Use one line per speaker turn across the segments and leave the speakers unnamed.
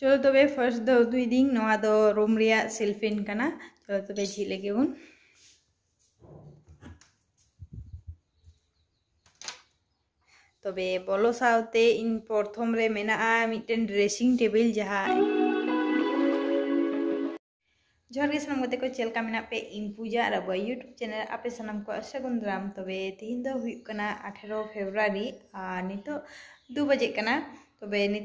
चलो तब तो फर्स्ट दो दुई दिन रूम सेलफिन सेल्फिन चलो तब तो जी लगे उन तब बोलो सावते इन प्रथम रे ड्रेसिंग टेबिल जहाँ जोहर के सामने को चलका पे इन पूजा और अब यूट्यूब चैनल आपे सामने को सगुन दराम तब तो तीन अठारो हुई कना 18 फेब्रुआरी बजे कना तब ᱱᱤᱛᱚᱝ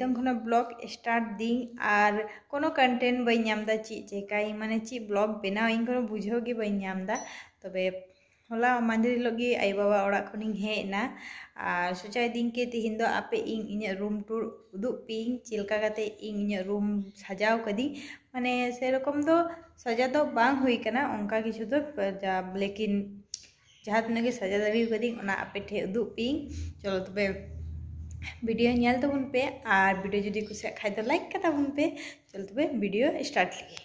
ब्लग ᱵᱞᱚᱜ ᱥᱴᱟᱨᱴ ᱫᱤᱧ ᱟᱨ ᱠᱳᱱᱳ ᱠᱚᱱᱴᱮᱱᱴ ᱵᱟᱹᱧ ᱧᱟᱢᱫᱟ ᱪᱮᱫ ᱪᱮᱠᱟᱭ ᱢᱟᱱᱮ ᱪᱮᱫ ᱵᱞᱚᱜ ᱵᱮᱱᱟᱣ ᱤᱧ होला मांझे लगे आई बाबा ओड़ा खन हेना और सोचा दिन के तेहन दो आपे इन इन रूम टूर उदूपी चलका इन इन रूम सजाव कदी माने सरकम दो सजा तो बांग हुई कना उनका किछु दो लेकिन जहाँ तक सजा दाबी कदी आपे ठे उदूपी चलो तबे ভিডিওᱧ্যালᱛᱟᱵᱚᱱᱯᱮ ᱟᱨ ᱵᱤᱰᱤᱭᱳ ᱡᱩᱫᱤ ᱠᱩᱥᱤᱭᱟ ᱠᱷᱟᱭ ᱛᱟᱦᱚᱸ ᱞᱟᱭᱤᱠ ᱠᱟᱛᱟᱵᱚᱱᱯᱮ ᱪᱚᱞᱛᱚᱵᱮ ᱵᱤᱰᱤᱭᱳ ᱥᱴᱟᱨᱴ ᱞᱮᱜᱮ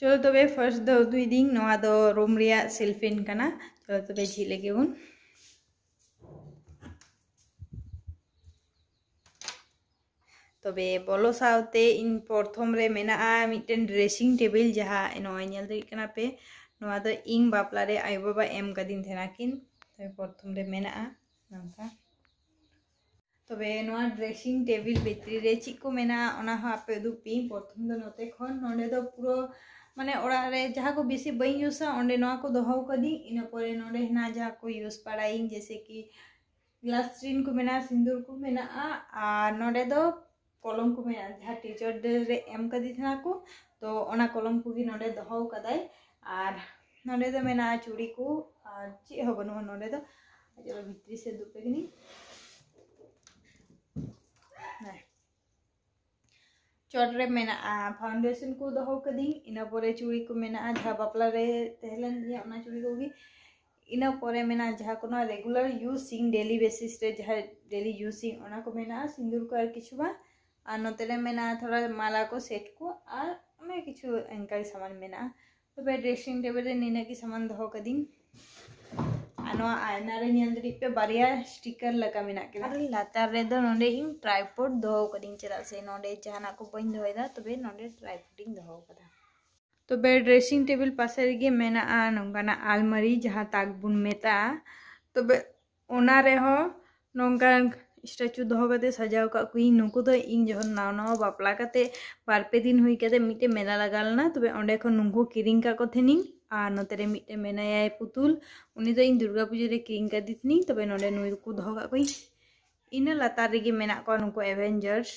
ᱪᱚᱞᱛᱚᱵᱮ ᱯᱷᱟᱨᱥᱴ ᱫᱚ ᱩᱫᱤᱧ ᱱᱚᱣᱟ ᱫᱚ ᱨᱩᱢᱨᱤᱭᱟ ᱥᱮᱞᱯᱤᱱ ᱠᱟᱱᱟ ᱪᱚᱞᱛᱚᱵᱮ ᱡᱷᱤᱞ ᱞᱮᱜᱮᱵᱚᱱ ᱛᱚᱵᱮ ᱵᱚᱞᱚᱥᱟᱣᱛᱮ ᱤᱱ ᱯᱨᱚᱛᱷᱚᱢ ᱨᱮ ᱢᱮᱱᱟᱜᱼᱟ ᱢᱤᱴᱴᱮᱱ ᱰᱨᱮᱥᱤᱝ ᱴᱮᱵᱮᱞ ᱡᱟᱦᱟᱸ ᱱᱚᱣᱟᱧ ᱧᱮᱞ ᱫᱤᱜ ᱠᱟᱱᱟᱯᱮ ᱱᱚᱣ तब नवा ड्रेसिंग टेबिल भितरी रे को मेना आपे दु पी प्रथम दो नोते ना नोंडे पुरो माने ओड़ा जहाँ को बेसी बी यूज ओंडे को दोहो कदी इन परे नोंडे ना जहाँ को यूज पड़ाई जैसे कि ग्लास स्ट्रीन को मेना सिंदूर को मेना आ दो कलम को मेना जहां टीचर डे एम कदी थे को तो ओना कलम को भी नोंडे दोहो कदाई आर नोंडे दो मेना चूड़ी को आ ची हो बनो दो चलो भितरी से दुपे की ᱪᱚᱴᱨᱮ મેᱱᱟ ᱯᱟᱣᱩᱱᱰᱮᱥᱚᱱ ᱠᱚ ᱫᱚᱦᱚ ᱠᱟᱫᱤᱧ ᱤᱱᱟᱹ ᱯᱚᱨᱮ ᱪᱩᱲᱤ ᱠᱚ ᱢᱮᱱᱟ ᱡᱷᱟ ᱵᱟᱯᱞᱟ ᱨᱮ ᱛᱮᱦᱮᱞᱮᱱ ᱤᱭᱟᱹ ᱚᱱᱟ ᱪᱩᱲᱤ ᱨᱚᱜᱤ ᱤᱱᱟᱹ ᱯᱚᱨᱮ ᱢᱮᱱᱟ ᱡᱟᱦᱟ ᱠᱚᱱᱟ ᱨᱮᱜᱩᱞᱟᱨᱤ ᱭᱩᱡᱤᱝ ᱰᱮᱞᱤ ᱵᱮᱥᱤᱥ ᱨᱮ ᱡᱟᱦᱟ ᱰᱮᱞᱤ ᱭᱩᱡᱤᱝ ᱚᱱᱟ ᱠᱚ ᱢᱮᱱᱟ ᱥᱤᱱᱫᱩᱨ ᱠᱚ ᱟᱨ ᱠᱤᱪᱷᱩ ᱵᱟ ᱟᱨ ᱱᱚᱛᱮᱞᱮ ᱢᱮᱱᱟ ᱛᱷᱚᱲᱟ ᱢᱟᱞᱟ ᱠᱚ ᱥᱮᱴᱠᱚ ᱟᱨ ᱢᱮ ᱠᱤᱪᱷᱩ ᱮᱱ নয়া আয়না রে নিয়ন্তরি পে বারিয়া স্টিকার লাগা মিনা কেন আর লাতার রে দ নদে ইং ট্রাইপড দহক দিন চেরা সেই নদে চাহনা কো বং দহয়দা তবে নদে ট্রাইপডিং দহকদা তবে ড্রেসিং টেবিল পাছারে গি মেনা আন গানা আলমারি জহা তাকবুন মেতা তবে ওনা রে হ নংকা স্ট্যাচু দহকতে সাজাওক কুই নুকু দ ইং জোন নাও নাও বাপলা কাতে পারপে দিন হইকতে মিটে মেনা লাগালনা তবে ওন্ডে খ নঙ্গু কিরিং কা কো থিনিং ᱟᱨ ᱱᱚᱛᱮ ᱨᱮ ᱢᱤᱫᱴᱮᱱ ᱢᱮᱱᱟᱭᱟ ᱯᱩᱛᱩᱞ ᱩᱱᱤ ᱫᱚ ᱤᱧ ᱫᱩᱨᱜᱟ ᱯᱩᱡᱟᱹ ᱨᱮ ᱠᱤᱨᱤᱧ ᱠᱟᱫᱮ ᱛᱤᱧ ᱛᱚᱵᱮ ᱱᱚᱰᱮ ᱱᱩᱭ ᱠᱚ ᱫᱚᱦᱚ ᱠᱟᱜ ᱠᱚᱧ ᱤᱱᱟᱹ ᱞᱟᱛᱟᱨ ᱨᱮᱜᱮ ᱢᱮᱱᱟᱜ ᱠᱚᱣᱟ ᱱᱩᱠᱩ ᱮᱵᱷᱮᱧᱡᱟᱨᱥ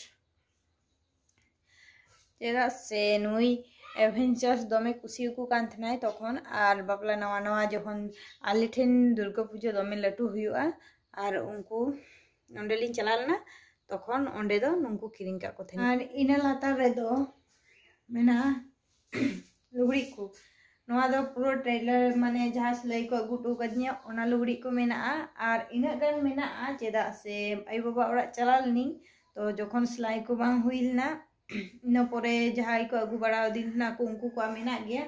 ᱪᱮᱫᱟᱜ ᱥᱮ ᱱᱩᱭ एडवेंचर्स दमे कुशी को कानथनाय तखन और बापला नवा नवा जखन आले ठेन दुर्गा पूजा दमे लटू हुआ और उनको ओंडे लिन चला लेना तखन ओंडे दो नुनको किरिंग का को थेन और इना लातार रे दो मेना लुगड़ी को ᱱᱚᱣᱟ ᱫᱚ ᱯᱩᱨᱟᱹ ᱴᱨᱮᱞᱟᱨ ᱢᱟᱱᱮ ᱡᱟᱦᱟᱸ ᱥᱤᱞᱟᱹᱭ ᱠᱚ ᱟᱹᱜᱩ ᱦᱚᱴᱚ ᱠᱟᱹᱫᱤᱧᱟ ᱚᱱᱟ ᱞᱩᱜᱽᱲᱤᱡ ᱠᱚ ᱢᱮᱱᱟᱜᱼᱟ ᱟᱨ ᱤᱱᱟᱹᱜ ᱜᱟᱱ ᱢᱮᱱᱟᱜᱼᱟ ᱪᱮᱫᱟᱜ ᱥᱮ ᱟᱭᱳᱼᱵᱟᱵᱟ ᱚᱲᱟᱜ ᱪᱟᱞᱟᱣ ᱞᱤᱱᱟᱹᱧ ᱛᱚ ᱡᱚᱠᱷᱚᱱ ᱥᱤᱞᱟᱭ ᱠᱚ ᱵᱟᱝ ᱦᱩᱭ ᱞᱮᱱᱟ ᱤᱱᱟᱹ ᱯᱚᱨᱮ ᱡᱟᱦᱟᱸᱭ ᱠᱚ ᱟᱹᱜᱩ ᱵᱟᱲᱟ ᱟᱹᱫᱤᱧ ᱛᱟᱦᱮᱱᱟ ᱠᱚ ᱩᱱᱠᱩ ᱠᱚᱣᱟᱜ ᱢᱮᱱᱟᱜ ᱜᱮᱭᱟ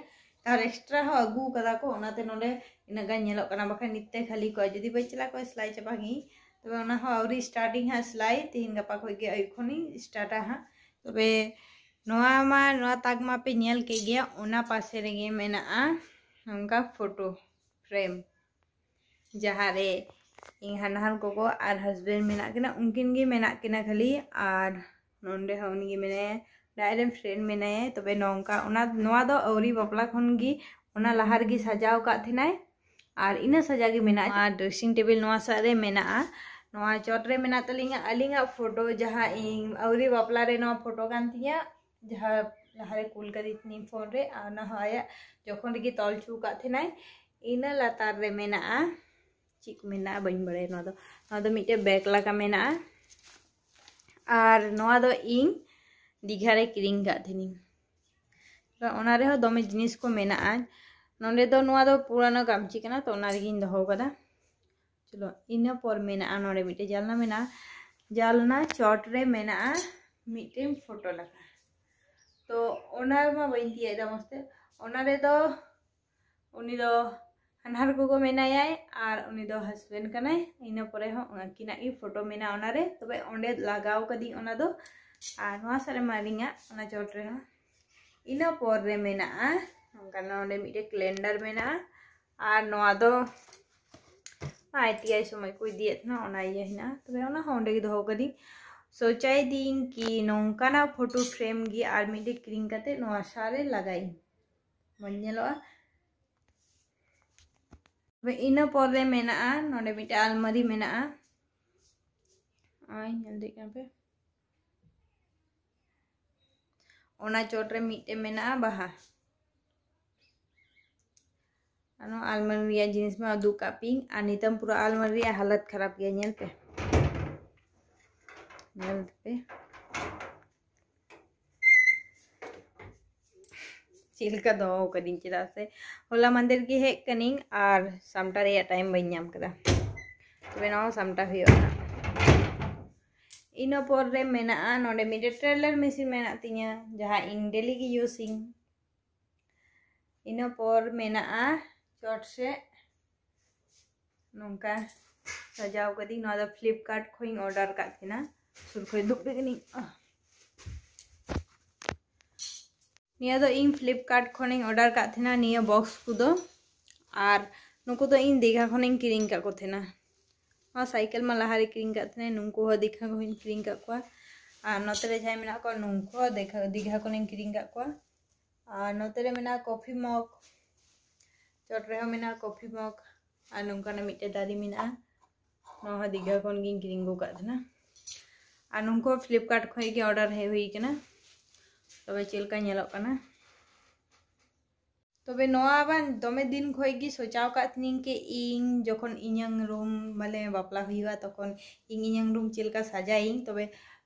ᱟᱨ एक्स्ट्रा हो अगू कदा को ओनाते नोले इनगा नेलो कना बखा नित्ते खाली को जदी बई चला को सिलाई चाबा गी तबे ओना हो आवरी स्टार्टिंग हा सिलाई तीन गपा को गे आई खनी स्टार्ट हा तबे નવામાં નવા તાગમાં આપણે ન્યાલ કહી ગયા फोटो फ्रेम जहाँ रे हनहर को और हजबेंड मेना उनकिन गे मेना खाली और नोंडे उनगे मेना डायरेक्ट फ्रेंड मेना तब नौका अवरी बापला खन लहा रही सजाव का और इन सजा गे मेना ड्रेसिंग टेबिल सारे मेना चटरे मेना अली फोटो जहाँ इन अवरी बापला फोटो कान जहाँ कुलगदित फोन रे जखन रे तल चुके इना लातारे मे चेक बड़ा बैग लगा मे इन दीघा क्रीन कहनी दमे जिन को तो ना पुरानो गामची का तो दोकता चलो इना पर मे नाटे जालना मे जालना चटरे मेटे फोटो लगा তো ওনাৰমা বnyi আই দমস্তে ওনাৰে তো উনি তো হানাহৰক গ মেনা আয়ে আৰু উনি তো হাজবেন্ড কানাই ইনা pore হ আকিনা কি ফটো মেনা ওনাৰে তবৈ ওণ্ডে লাগাওক দি ওনাদ আ নৱা সৰে মালিঙা ওনা চাইল্ড্ৰেন ইনা pore মেনা আ কা ন ওণ্ডে মিটে কেলেন্ডাৰ মেনা আ আৰু নৱা দ আইতিয়া সময় কুই দিয়েত না ওনা ইহে না তবৈ ওনা হোণ্ডে গ ধওক দি सोचाई दी कि नौकान फोटो फ्रेम गी और मिट्टे क्रीम करते सारे लगा बनलोगा इनपे मेना मिट्टे आलमारी मेना चोटे मिट्टे मेना बहा आलमारी जिन उदू का पिंग नितम पूरा आलमारी हालत खराब गया जल्द पे चिलका दोहो कदीन चेदा से होला मंदिर की है कनिंग और सामटा रे टाइम बन जाम कदा तबे ना सामटा हुयो इनो पर रे मेना नोडे मिडे ट्रेलर मशीन मेना तिया जहां इन डेली की यूजिंग इनो पर मेना चट से नोका सजाव कदी ना फ्लिपकार्ट खोई ऑर्डर का थी ना इन फ्लिपकार्ट ऑर्डर का बक्स को नुकू इन दीघा खन क्रिंग को सैकेल में लहारे क्रिंग का नुकू दीघा को क्रिंग को नतरे जहाँ मे नुकू दीघा खन क्रिंग को नतरे मेना कॉफी मग चटरे मेना कॉफी मग नुकान मिट्टे दारी मे दीघा खन क्रिंग और नुको फ्लिपकार्ट खे अर्डर ऑर्डर है तो तो तो हुई तब चलना तब दमे दिन खी सोचाव के इन जखन इन रूम माले बापला तक इन इन रूम चलका सजाई तब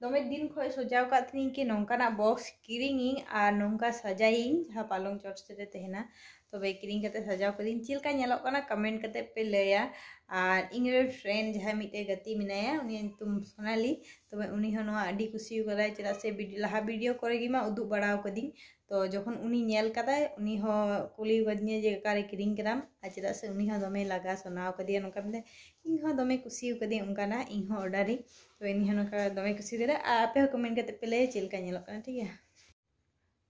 दमे दिन खन सोचाव के नौकाना बक्स किरी और नौका सजाई जहाँ पालंग चर्च रे तहना तब किरिंग सजा को चलका चिलका कमेंट कते पे लया और इंगरे फ्रेंड जहाँ मिटे गति मेना सोनाली तब तो उनी हो नवा तो खुशी कदाय चला से लहा भिडियो करे उदू बड़ा बड़ाव तो जो उनी नेल जे कारे किरिंग कर आ चला से दमे लगा सोनाव कदिया नका इन दमे खुशी कदि उनकाना इन हो तब इन दमे खुशी दे आ पे कमेंट कते पे ले चलका ठीक है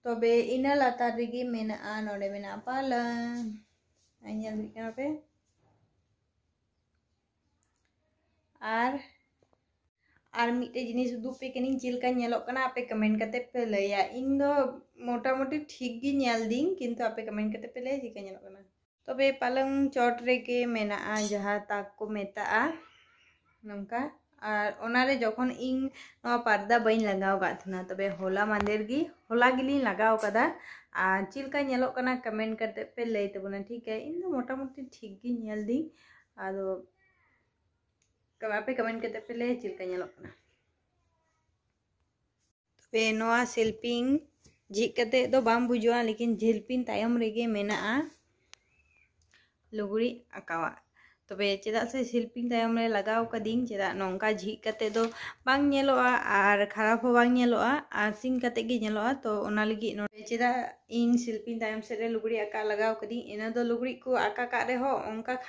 tobe ina latar digi mena ano de mena apa lah ini yang bikin apa ar ar mite jenis sudu pake nih jil kan nyelok kan apa komen katet pele ya indo mota moti thik gini nyel ding kinto apa komen katet pele jika nyelok kan tobe paling cotre mena a jahat aku meta a nongka और ओनारे जख पर्दा B लगवा तब होला मंदिर की गिली लगवा चिलका नल कमेंट करते पे लैते ठीक है इन मोटामुटी ठीक गल आपे कमेंट करते पे लै चलोक तब शिल्पी तो बुझा लेकिन झिल्पी तमाम मेना लुगड़ी आकावा तब चेदा से शिल्पिंग तायम रे लगाव कदिंग चेदा नोंका झी खराब हो बांग नेलोआ और तो चेदा इन शिल्पिंग तायम से लुगड़ी आका लगाव कदिंग इना लुगड़ी को आका का रे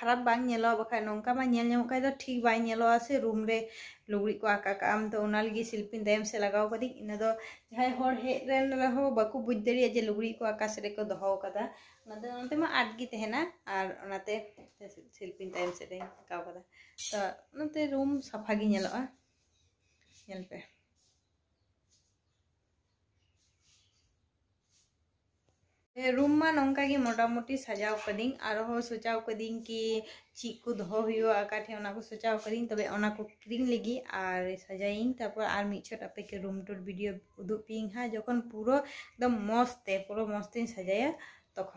खराब बाखा नौका बखा तो ठीक बाय से रूम रे लुगड़ी को आका काम तो शिल्पिंग तायम से लगाव कदिंग इना दो जहाय होर हे बुझ दरिया लुगड़ी को आका से रे को दहो ᱱᱚᱛᱮ ᱱᱚᱛᱮ માં ᱟᱴᱜᱤ ᱛᱮᱦᱮᱱᱟ ᱟᱨ ᱚᱱᱟᱛᱮ ᱥᱮᱞᱯᱤᱝ ᱴᱟᱭᱤᱢ ᱥᱮᱫᱮ ᱠᱟᱣᱟᱫᱟ ᱛᱚ ᱱᱚᱛᱮ ᱨᱩᱢ ᱥᱟᱯᱷᱟ ᱜᱤᱧ ᱧᱮᱞᱚᱜᱼᱟ ᱧᱮᱞᱯᱮ ᱮ ᱨᱩᱢ ᱢᱟ ᱱᱚᱝᱠᱟ ᱜᱮ ᱢᱚᱰᱟᱼᱢᱚᱴᱤ ᱥᱟᱡᱟᱣ ᱠᱟᱫᱤᱧ ᱟᱨ ᱦᱚᱸ ᱥᱩᱪᱟᱣ ᱠᱟᱫᱤᱧ ᱠᱤ ᱪᱤᱠ કુ ᱫᱷᱚᱦᱚ ᱦᱩᱭᱚᱜᱼᱟ ᱠᱟᱴᱷᱮ ᱚᱱᱟ ကို ᱥᱩᱪᱟᱣ ᱠᱟᱫᱤᱧ ᱛᱚᱵᱮ ᱚᱱᱟ ကို ᱯᱨᱤᱝ ᱞᱤᱜᱤ ᱟᱨ ᱥᱟᱡᱟᱭᱤᱧ ᱛᱟᱨᱯᱚᱨ ᱟᱨ ᱢᱤᱪᱷᱚᱴ ᱟᱯᱮ ᱠᱤ ᱨᱩ तक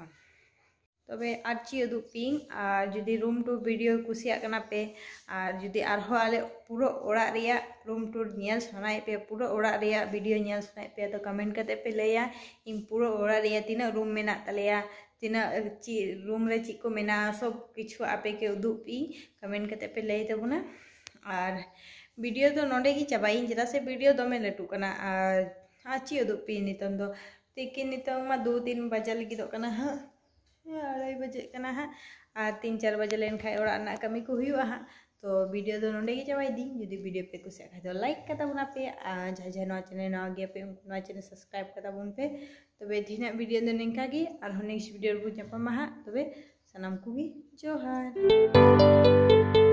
तब और चीजें जी रूम टूर भिडियो और जी आल पूरा रूम टूर नल सनापे पूरा भिडियो नल सनापे तो कमेंट करते पे लिया इन पूरा तीन रूम मे तलेया तना ची रूम ची को मेना सब किचु आपे के उदुपी कमेंट करते पे लय तबना और भिडियो तो नागे चाबाई चेदा से भिडियो दमे लटू करना चीज उदुपी नित लेकिन नितों दो तीन बजे लगे हाँ अढ़ाई बजे हाँ और तीन चार बजे लेन खाए और कमी को हाँ तो वीडियो तो नोडे चाबा दी जुदी वीडियो पे कुछ तो लाइक कताबन पे आ जहाँ नवा चैनल ना गया पे उनको चैनल सब्सक्राइब करताबन पे तब तीन वीडियो तो निका की और नेक्स्ट वीडियो को हाँ तब सामना को जोहार